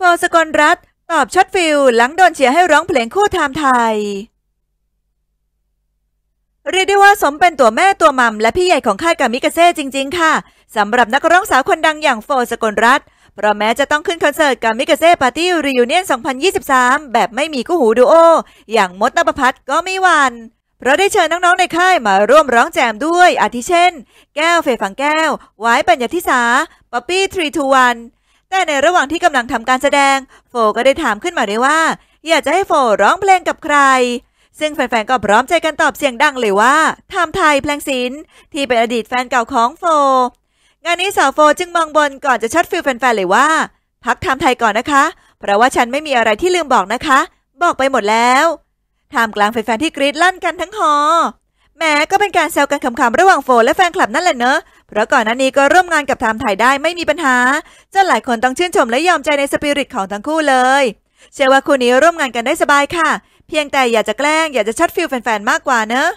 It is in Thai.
โฟสกลรัตตอบช็อตฟิลหลังโดนเชียร์ให้ร้องเพลงคู่ไทม์ไทย เรียกได้ว่าสมเป็นตัวแม่ตัวมัมและพี่ใหญ่ของค่ายกามิกาเซ่จริงๆ ค่ะสำหรับนักร้องสาวคนดังอย่างโฟสกลรัตเพราะแม้จะต้องขึ้นคอนเสิร์ตกามิกาเซ่ปาร์ตี้รีวิเนียน 2023 แบบไม่มีคู่หูดูโอ อย่างมดนภพัฒน์ก็ไม่หวันเพราะได้เชิญน้องๆในค่ายมาร่วมร้องแจมด้วย อาทิเช่น แก้วเฟฟฝังแก้ว ไว้ปัญญาทิสาป๊อปปี้ทรีทูวันแต่ในระหว่างที่กำลังทำการแสดงโฟก็ได้ถามขึ้นมาด้วยว่าอยากจะให้โฟร้องเพลงกับใคร ซึ่งแฟนๆก็พร้อมใจกันตอบเสียงดังเลยว่าทาไทยแพลงศิลป์ที่เป็นอดีตแฟนเก่าของโฟ งานนี้สาวโฟจึงมองบนก่อนจะชัดฟิลแฟนๆเลยว่า พักทำไทยก่อนนะคะเพราะว่าฉันไม่มีอะไรที่ลืมบอกนะคะ บอกไปหมดแล้วท่ามกลางแฟนๆที่กรี๊ดลั่นกันทั้งหอแม้ก็เป็นการแซวกันขำๆ ระหว่างโฟและแฟนคลับนั่นแหละเนอะ เพราะก่อนหน้านี้ก็ร่วมงานกับไทม์ถ่ายได้ไม่มีปัญหาจนหลายคนต้องชื่นชมและยอมใจในสปิริตของทั้งคู่เลย เชื่อว่าคู่นี้ร่วมงานกันได้สบายค่ะ เพียงแต่อย่าจะแกล้ง อยากจะชัดฟิลแฟนๆ มากกว่าเนอะ